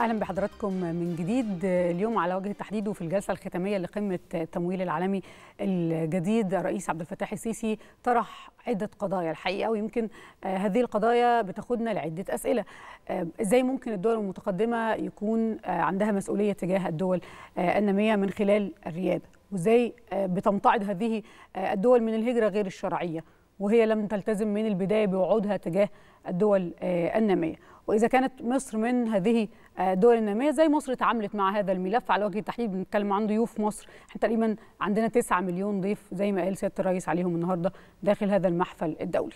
اهلا بحضراتكم من جديد اليوم على وجه التحديد وفي الجلسه الختاميه لقمه التمويل العالمي الجديد الرئيس عبد الفتاح السيسي طرح عده قضايا الحقيقه ويمكن آه، هذه القضايا بتاخدنا لعده اسئله آه، ازاي ممكن الدول المتقدمه يكون آه، عندها مسؤوليه تجاه الدول الناميه من خلال الرياده وازاي بتمتعض هذه الدول من الهجره غير الشرعيه وهي لم تلتزم من البداية بوعودها تجاه الدول آه، النامية وإذا كانت مصر من هذه آه، الدول النامية زي مصر تعاملت مع هذا الملف على وجه التحديد بنتكلم عن ضيوف مصر احنا تقريبا عندنا 9 مليون ضيف زي ما قال سيادة الرئيس عليهم النهاردة داخل هذا المحفل الدولي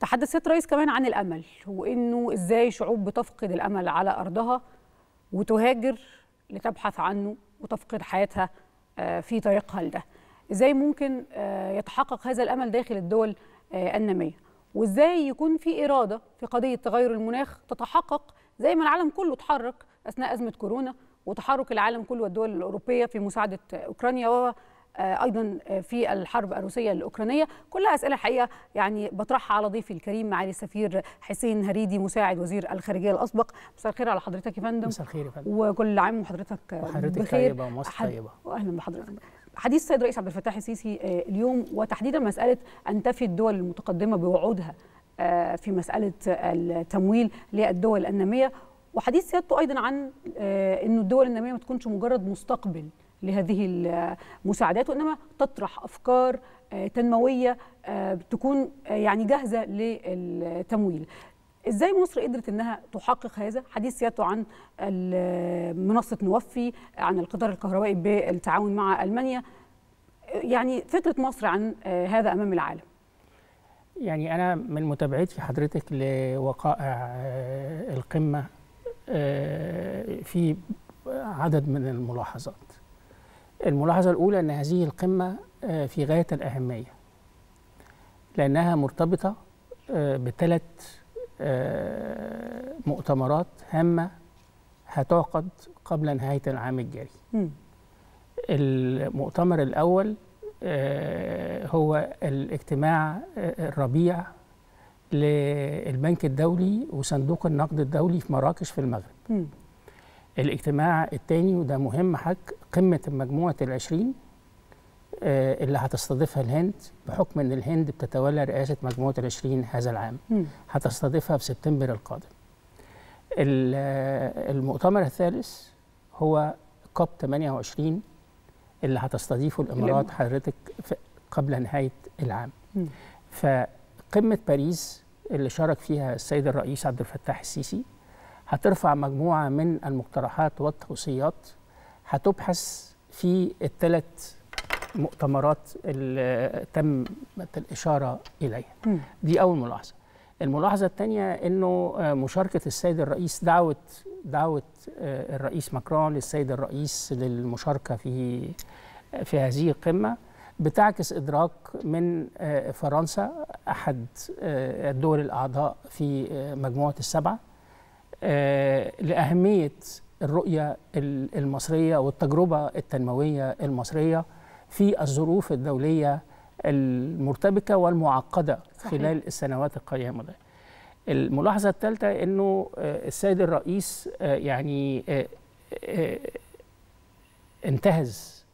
تحدث سيادة الرئيس كمان عن الأمل وإنه إزاي شعوب بتفقد الأمل على أرضها وتهاجر لتبحث عنه وتفقد حياتها آه، في طريقها لده ازاي ممكن آه، يتحقق هذا الامل داخل الدول آه، الناميه وازاي يكون في اراده في قضيه تغير المناخ تتحقق زي ما العالم كله اتحرك اثناء ازمه كورونا وتحرك العالم كله والدول الاوروبيه في مساعده اوكرانيا و آه، ايضا في الحرب الروسيه الاوكرانيه كلها اسئله حقيقه يعني بطرحها على ضيفي الكريم معالي السفير حسين هريدي مساعد وزير الخارجيه الاسبق مساء الخير على حضرتك يا فندم مساء الخير يا فندم وكل عام وحضرتك وحضرتك بخير طيبه ومصر طيبه واهلا بحضرتك حديث السيد رئيس عبد الفتاح السيسي آه، اليوم وتحديدا مساله ان تفي الدول المتقدمه بوعودها آه، في مساله التمويل للدول الناميه وحديث سيادته ايضا عن آه، انه الدول الناميه ما تكونش مجرد مستقبل لهذه المساعدات وانما تطرح افكار تنمويه تكون يعني جاهزه للتمويل ازاي مصر قدرت انها تحقق هذا حديث سيادته عن منصه نوفي عن القطار الكهربائي بالتعاون مع المانيا يعني فكره مصر عن آه، هذا امام العالم يعني انا من متابعتي حضرتك لوقائع آه، القمه آه، في عدد من الملاحظات الملاحظه الاولى ان هذه القمه في غايه الاهميه لانها مرتبطه بثلاث آه، مؤتمرات هامة هتعقد قبل نهاية العام الجاري المؤتمر الأول آه، هو الاجتماع آه، الربيع للبنك الدولي وصندوق النقد الدولي في مراكش في المغرب الاجتماع الثاني وده مهم حق قمة مجموعة العشرين آه، اللي هتستضيفها الهند بحكم ان الهند بتتولى رئاسه مجموعه العشرين هذا العام هتستضيفها في سبتمبر القادم آه، المؤتمر الثالث هو كوب 28 اللي هتستضيفه الامارات حضرتك قبل نهايه العام فقمه باريس اللي شارك فيها السيد الرئيس عبد الفتاح السيسي هترفع مجموعه من المقترحات والتوصيات هتبحث في الثلاث المؤتمرات اللي تم الإشارة إليها دي أول ملاحظة الملاحظة الثانية أنه آه، مشاركة السيد الرئيس دعوة دعوة آه، الرئيس ماكرون للسيد الرئيس للمشاركة في في هذه القمة بتعكس إدراك من آه، فرنسا أحد الدول الأعضاء في مجموعة السبعة لأهمية الرؤية المصرية والتجربة التنموية المصرية في الظروف الدولية المرتبكة والمعقدة صحيح. خلال السنوات القيامة ده. الملاحظة الثالثة أنه آه، السيد الرئيس آه، يعني آه، انتهز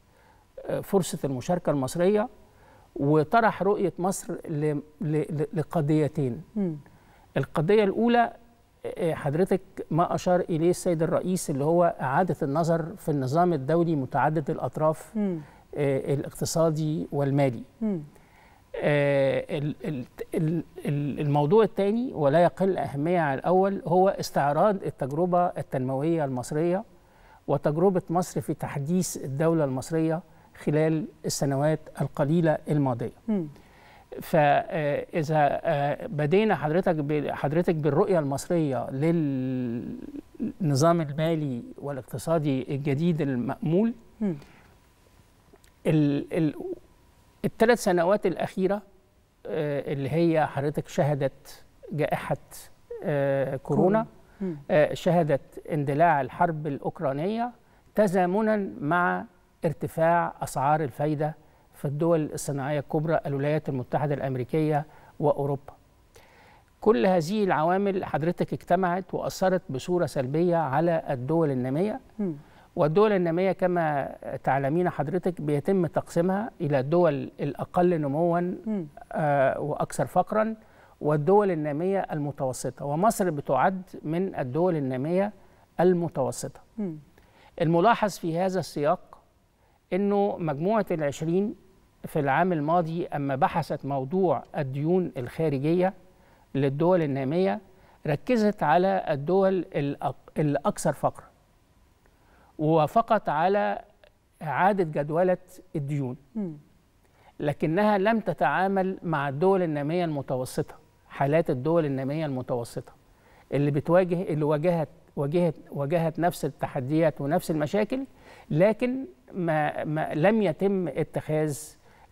فرصة المشاركة المصرية وطرح رؤية مصر لقضيتين القضية الأولى حضرتك ما أشار إليه السيد الرئيس اللي هو إعادة النظر في النظام الدولي متعدد الأطراف م. آه، الاقتصادي والمالي آه، الموضوع الثاني ولا يقل أهمية على الأول هو استعراض التجربة التنموية المصرية وتجربة مصر في تحديث الدولة المصرية خلال السنوات القليلة الماضية فإذا آه، بدينا حضرتك حضرتك بالرؤية المصرية للنظام المالي والاقتصادي الجديد المأمول م. الثلاث سنوات الأخيرة آه، اللي هي حضرتك شهدت جائحة آه، كورونا آه، شهدت اندلاع الحرب الأوكرانية تزامنا مع ارتفاع أسعار الفايدة في الدول الصناعية الكبرى الولايات المتحدة الأمريكية وأوروبا كل هذه العوامل حضرتك اجتمعت وأثرت بصورة سلبية على الدول النامية والدول النامية كما تعلمين حضرتك بيتم تقسيمها إلى الدول الأقل نموا آه، وأكثر فقرا والدول النامية المتوسطة ومصر بتعد من الدول النامية المتوسطة الملاحظ في هذا السياق أنه مجموعة العشرين في العام الماضي أما بحثت موضوع الديون الخارجية للدول النامية ركزت على الدول الأكثر فقرا ووافقت على إعادة جدولة الديون لكنها لم تتعامل مع الدول النامية المتوسطة حالات الدول النامية المتوسطة اللي بتواجه اللي واجهت واجهت واجهت نفس التحديات ونفس المشاكل لكن ما, ما لم يتم اتخاذ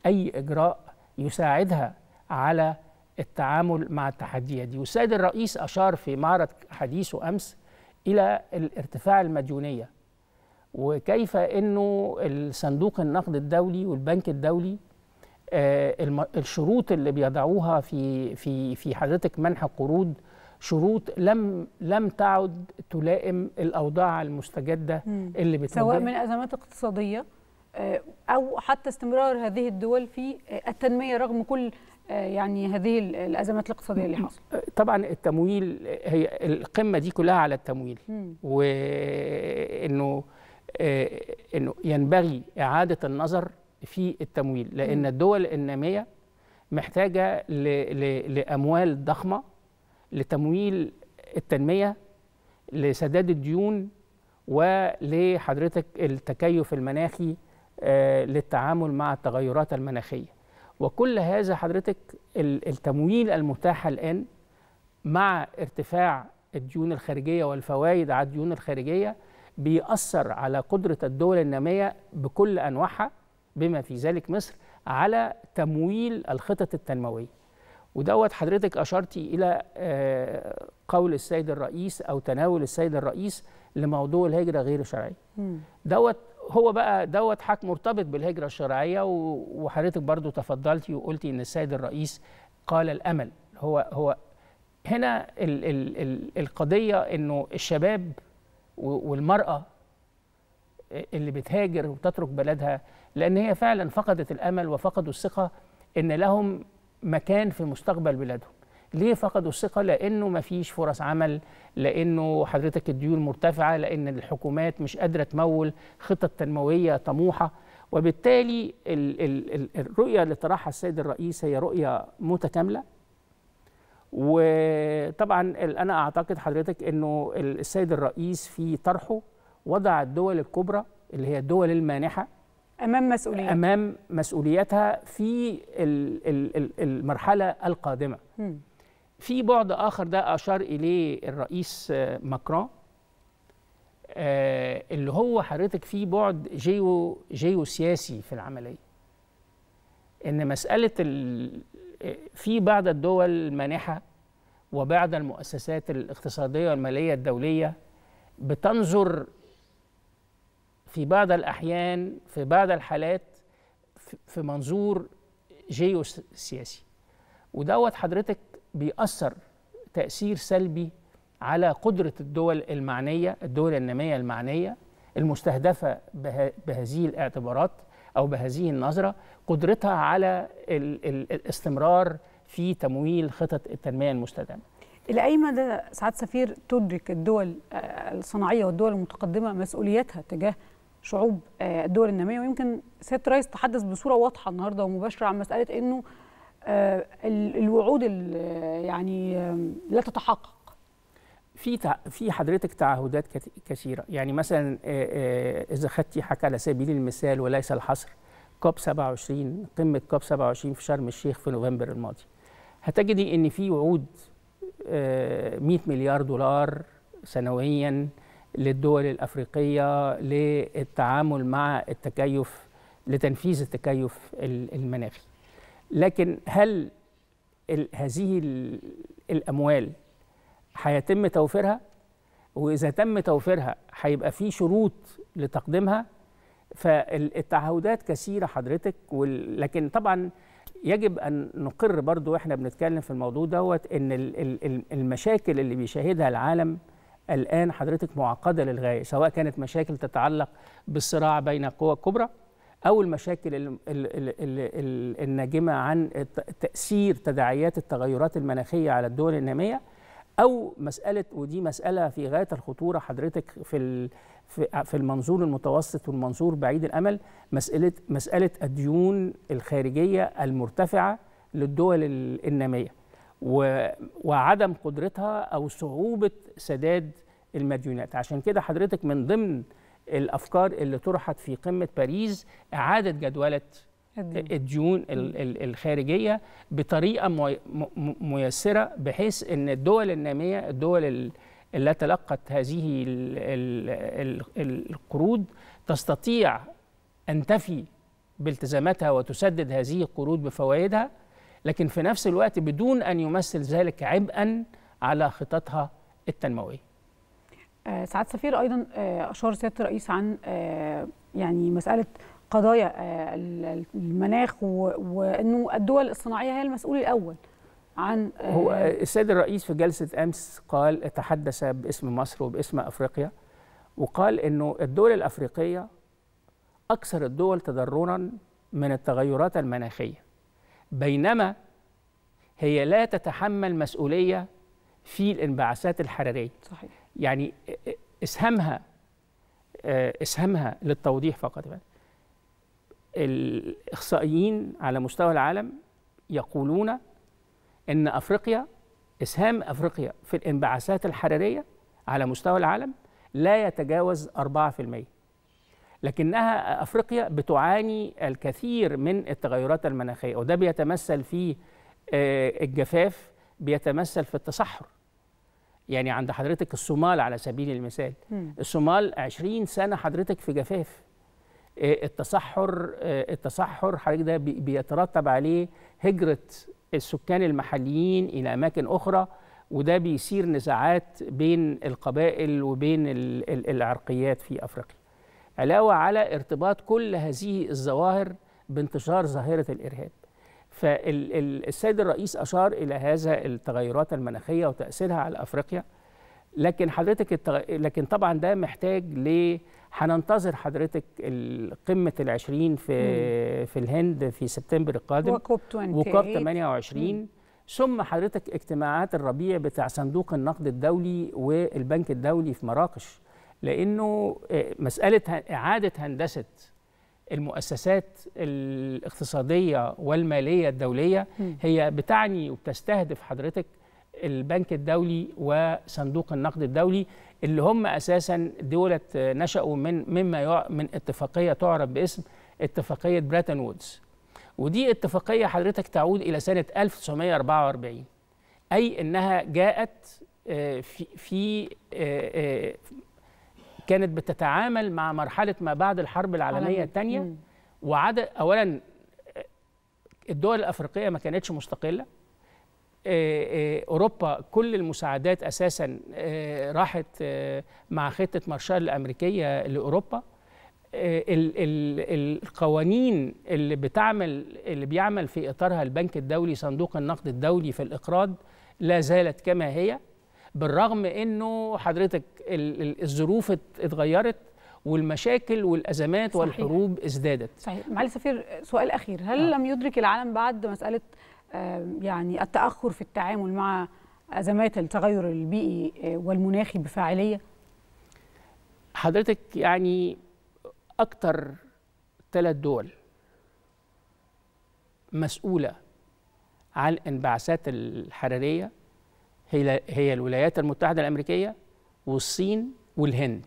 اي اجراء يساعدها على التعامل مع التحديات دي والسيد الرئيس اشار في معرض حديثه امس الى الارتفاع المديونيه وكيف انه الصندوق النقد الدولي والبنك الدولي آه، الشروط اللي بيضعوها في في في حضرتك منح قروض شروط لم لم تعد تلائم الاوضاع المستجده اللي بتمر سواء من ازمات اقتصاديه آه، او حتى استمرار هذه الدول في آه، التنميه رغم كل يعني هذه الازمات الاقتصاديه اللي حصلت طبعا التمويل هي القمه دي كلها على التمويل وانه آه، انه ينبغي اعاده النظر في التمويل لان الدول الناميه محتاجه لاموال ضخمه لتمويل التنميه لسداد الديون ولحضرتك التكيف المناخي آه، للتعامل مع التغيرات المناخيه وكل هذا حضرتك التمويل المتاح الان مع ارتفاع الديون الخارجيه والفوائد على الديون الخارجيه بيأثر على قدرة الدول النامية بكل أنواعها بما في ذلك مصر على تمويل الخطط التنموية ودوت حضرتك أشرتي إلى آه، قول السيد الرئيس أو تناول السيد الرئيس لموضوع الهجرة غير الشرعية دوت هو بقى دوت حاجة مرتبط بالهجرة الشرعية وحضرتك برضو تفضلتي وقلتي إن السيد الرئيس قال الأمل هو هو هنا القضية إنه الشباب والمرأة اللي بتهاجر وتترك بلدها لأن هي فعلا فقدت الأمل وفقدوا الثقة إن لهم مكان في مستقبل بلادهم ليه فقدوا الثقة؟ لأنه ما فيش فرص عمل لأنه حضرتك الديون مرتفعة لأن الحكومات مش قادرة تمول خطط تنموية طموحة وبالتالي الرؤية اللي طرحها السيد الرئيس هي رؤية متكاملة وطبعا انا اعتقد حضرتك انه السيد الرئيس في طرحه وضع الدول الكبرى اللي هي الدول المانحه امام مسؤوليتها امام مسؤوليتها في المرحله القادمه في بعد اخر ده اشار اليه الرئيس آه، ماكرون آه، اللي هو حضرتك في بعد جيو جيو سياسي في العمليه ان مساله في بعض الدول المانحة وبعض المؤسسات الاقتصادية والمالية الدولية بتنظر في بعض الأحيان في بعض الحالات في منظور جيو سياسي ودوت حضرتك بيأثر تأثير سلبي على قدرة الدول المعنية الدول النامية المعنية المستهدفة بهذه الاعتبارات أو بهذه النظرة قدرتها على الاستمرار في تمويل خطط التنمية المستدامة إلى أي مدى سعادة سفير تدرك الدول آه، الصناعية والدول المتقدمة مسؤوليتها تجاه شعوب آه، الدول النامية ويمكن سيادة الرئيس تحدث بصورة واضحة النهاردة ومباشرة عن مسألة أنه آه، الوعود يعني لا تتحقق في في حضرتك تعهدات كثيره يعني مثلا اذا خدتي حكى على سبيل المثال وليس الحصر كوب 27 قمه كوب 27 في شرم الشيخ في نوفمبر الماضي هتجدي ان في وعود 100 مليار دولار سنويا للدول الافريقيه للتعامل مع التكيف لتنفيذ التكيف المناخي لكن هل هذه الاموال هيتم توفيرها واذا تم توفيرها هيبقى في شروط لتقديمها فالتعهدات كثيره حضرتك وال... لكن طبعا يجب ان نقر برضو واحنا بنتكلم في الموضوع دوت ان المشاكل اللي بيشاهدها العالم الان حضرتك معقده للغايه سواء كانت مشاكل تتعلق بالصراع بين القوى الكبرى او المشاكل الناجمه عن تاثير تداعيات التغيرات المناخيه على الدول الناميه او مساله ودي مساله في غايه الخطوره حضرتك في في المنظور المتوسط والمنظور بعيد الامل مساله مساله الديون الخارجيه المرتفعه للدول الناميه وعدم قدرتها او صعوبه سداد المديونات عشان كده حضرتك من ضمن الافكار اللي طرحت في قمه باريس اعاده جدوله الديون الخارجيه بطريقه ميسره بحيث ان الدول الناميه الدول اللي تلقت هذه القروض تستطيع ان تفي بالتزاماتها وتسدد هذه القروض بفوائدها لكن في نفس الوقت بدون ان يمثل ذلك عبئا على خططها التنمويه. آه، سعاد سفير ايضا آه، اشار سياده الرئيس عن آه، يعني مساله قضايا آه، المناخ وانه الدول الصناعيه هي المسؤول الاول عن آه، هو السيد الرئيس في جلسه امس قال تحدث باسم مصر وباسم افريقيا وقال انه الدول الافريقيه اكثر الدول تضررا من التغيرات المناخيه بينما هي لا تتحمل مسؤوليه في الانبعاثات الحراريه صحيح يعني آه، اسهمها اسهمها للتوضيح فقط يعني الإخصائيين على مستوى العالم يقولون ان افريقيا اسهام افريقيا في الانبعاثات الحراريه على مستوى العالم لا يتجاوز 4% لكنها افريقيا بتعاني الكثير من التغيرات المناخيه وده بيتمثل في آه، الجفاف بيتمثل في التصحر يعني عند حضرتك الصومال على سبيل المثال الصومال 20 سنه حضرتك في جفاف آه، التصحر آه، التصحر حضرتك ده بيترتب عليه هجره السكان المحليين الى اماكن اخرى وده بيثير نزاعات بين القبائل وبين العرقيات في افريقيا علاوه على ارتباط كل هذه الظواهر بانتشار ظاهره الارهاب فالسيد الرئيس اشار الى هذا التغيرات المناخيه وتاثيرها على افريقيا لكن حضرتك التغ... لكن طبعا ده محتاج ل هننتظر حضرتك قمه العشرين في في الهند في سبتمبر القادم وكوب 28 وكوب 28 ثم حضرتك اجتماعات الربيع بتاع صندوق النقد الدولي والبنك الدولي في مراكش لانه آه، مساله اعاده هندسه المؤسسات الاقتصاديه والماليه الدوليه هي بتعني وبتستهدف حضرتك البنك الدولي وصندوق النقد الدولي اللي هم اساسا دولت نشأوا من مما من اتفاقيه تعرف باسم اتفاقيه براتن وودز ودي اتفاقيه حضرتك تعود الى سنه 1944 اي انها جاءت آه، في, في آه، آه، كانت بتتعامل مع مرحله ما بعد الحرب العالميه الثانيه وعدد اولا الدول الافريقيه ما كانتش مستقله آه، آه، اوروبا كل المساعدات اساسا آه، راحت مع خطه مارشال الامريكيه لاوروبا القوانين اللي بتعمل اللي بيعمل في اطارها البنك الدولي صندوق النقد الدولي في الاقراض لا زالت كما هي بالرغم انه حضرتك الظروف اتغيرت والمشاكل والازمات صحيح. والحروب ازدادت صحيح معالي السفير سؤال اخير هل آه. لم يدرك العالم بعد مساله يعني التاخر في التعامل مع ازمات التغير البيئي آه، والمناخي بفاعليه حضرتك يعني اكتر ثلاث دول مسؤوله عن الانبعاثات الحراريه هي هي الولايات المتحده الامريكيه والصين والهند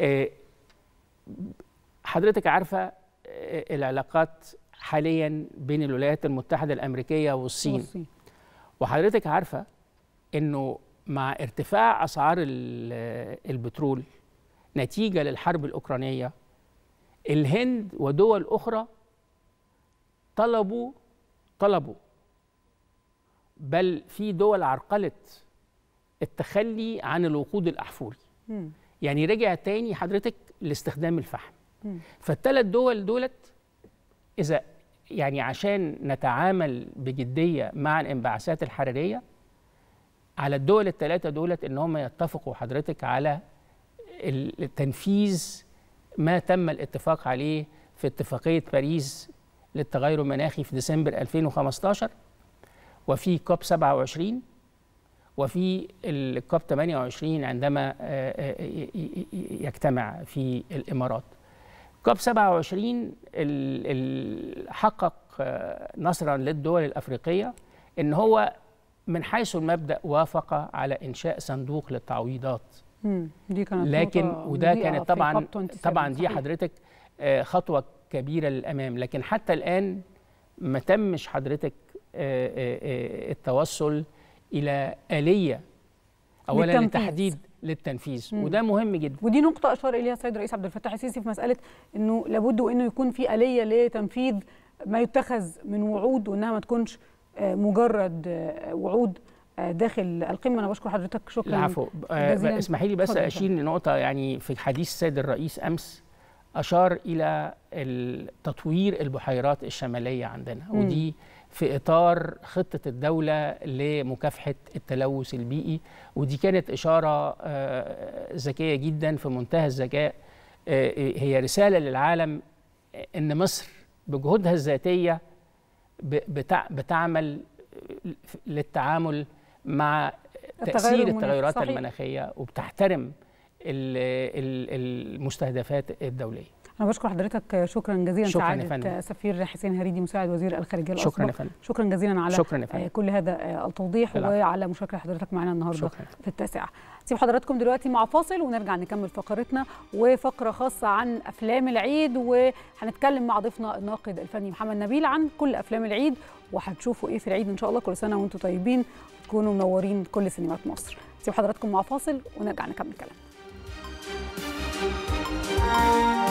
آه، حضرتك عارفه آه، العلاقات حاليا بين الولايات المتحدة الأمريكية والصين, وحضرتك عارفة أنه مع ارتفاع أسعار البترول نتيجة للحرب الأوكرانية الهند ودول أخرى طلبوا طلبوا بل في دول عرقلت التخلي عن الوقود الأحفوري يعني رجع تاني حضرتك لاستخدام الفحم فالثلاث دول دولت إذا يعني عشان نتعامل بجدية مع الانبعاثات الحرارية على الدول الثلاثة دولت إن هم يتفقوا حضرتك على تنفيذ ما تم الاتفاق عليه في اتفاقية باريس للتغير المناخي في ديسمبر 2015 وفي كوب 27 وفي الكوب 28 عندما آه، آه، آه، يجتمع في الإمارات كوب 27 حقق آه، نصرا للدول الافريقيه ان هو من حيث المبدا وافق على انشاء صندوق للتعويضات دي كانت لكن وده كانت طبعا طبعا دي حضرتك آه، خطوه كبيره للامام لكن حتى الان ما تمش حضرتك آه، التوصل الى اليه اولا بالتنفيذ. التحديد للتنفيذ مم. وده مهم جدا ودي نقطه اشار اليها السيد رئيس عبد الفتاح السيسي في مساله انه لابد وانه يكون في اليه لتنفيذ ما يتخذ من وعود وانها ما تكونش آه، مجرد آه، وعود آه، داخل القمه انا بشكر حضرتك شكرا العفو اسمحي لي بس اشير لنقطه يعني في حديث السيد الرئيس امس اشار الى تطوير البحيرات الشماليه عندنا مم. ودي في اطار خطه الدوله لمكافحه التلوث البيئي ودي كانت اشاره آه، ذكيه جدا في منتهى الذكاء آه، هي رساله للعالم ان مصر بجهودها الذاتيه بتعمل للتعامل مع تاثير التغيرات المناخيه وبتحترم المستهدفات الدوليه انا بشكر حضرتك شكرا جزيلا شكرا سعاده سفير حسين هريدي مساعد وزير الخارجيه الاسبق شكرا فن. شكرا جزيلا على شكرا كل هذا آه، التوضيح وعلى مشاركه حضرتك معنا النهارده شكرا. في التاسعه سيب حضراتكم دلوقتي مع فاصل ونرجع نكمل فقرتنا وفقره خاصه عن افلام العيد وهنتكلم مع ضيفنا الناقد الفني محمد نبيل عن كل افلام العيد وهتشوفوا ايه في العيد ان شاء الله كل سنه وانتم طيبين تكونوا منورين كل سينمات مصر سيب حضراتكم مع فاصل ونرجع نكمل كلامنا